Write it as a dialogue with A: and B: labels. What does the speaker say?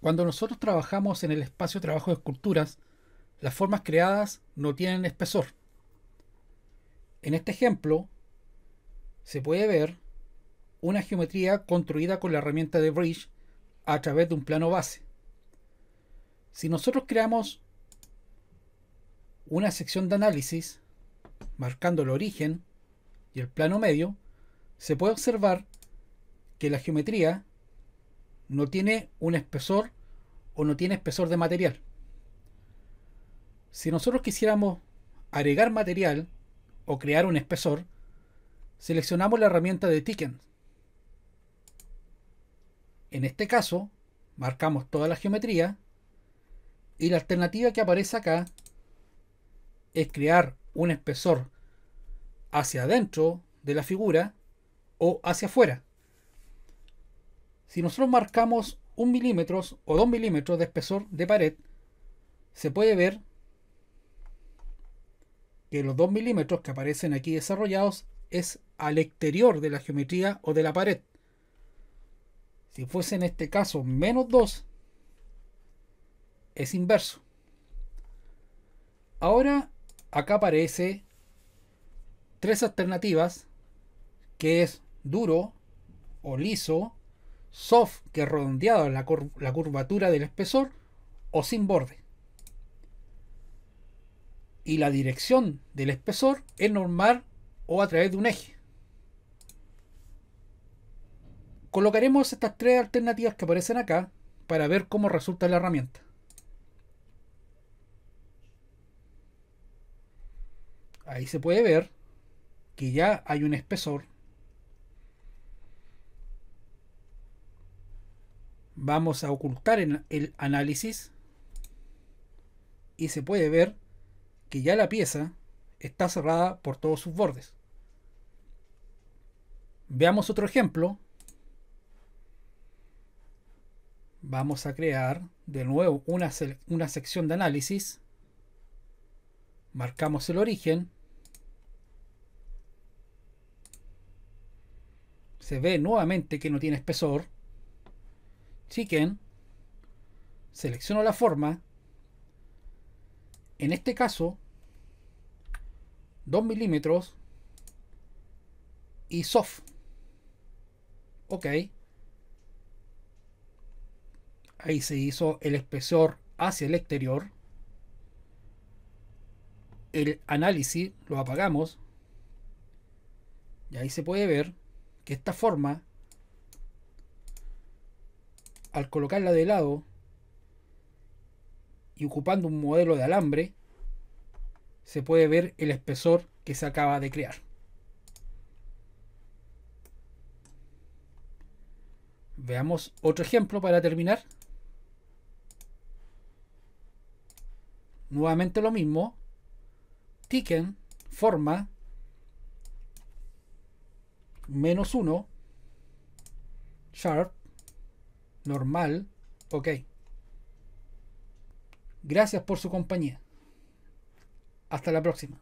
A: Cuando nosotros trabajamos en el espacio de trabajo de esculturas, las formas creadas no tienen espesor. En este ejemplo, se puede ver una geometría construida con la herramienta de Bridge a través de un plano base. Si nosotros creamos una sección de análisis, marcando el origen y el plano medio, se puede observar que la geometría no tiene un espesor o no tiene espesor de material. Si nosotros quisiéramos agregar material o crear un espesor, seleccionamos la herramienta de Tickens. En este caso, marcamos toda la geometría y la alternativa que aparece acá es crear un espesor hacia adentro de la figura o hacia afuera. Si nosotros marcamos 1 milímetro o 2 milímetros de espesor de pared, se puede ver que los 2 milímetros que aparecen aquí desarrollados es al exterior de la geometría o de la pared. Si fuese en este caso menos 2, es inverso. Ahora acá aparece tres alternativas, que es duro o liso, soft que redondeado la, la curvatura del espesor o sin borde. Y la dirección del espesor es normal o a través de un eje. Colocaremos estas tres alternativas que aparecen acá para ver cómo resulta la herramienta. Ahí se puede ver que ya hay un espesor Vamos a ocultar el análisis y se puede ver que ya la pieza está cerrada por todos sus bordes. Veamos otro ejemplo. Vamos a crear de nuevo una, una sección de análisis. Marcamos el origen. Se ve nuevamente que no tiene espesor chicken, selecciono la forma, en este caso 2 milímetros y soft. Ok. Ahí se hizo el espesor hacia el exterior. El análisis lo apagamos. Y ahí se puede ver que esta forma al colocarla de lado y ocupando un modelo de alambre, se puede ver el espesor que se acaba de crear. Veamos otro ejemplo para terminar. Nuevamente lo mismo. Ticken, forma, menos 1, sharp, normal, ok. Gracias por su compañía. Hasta la próxima.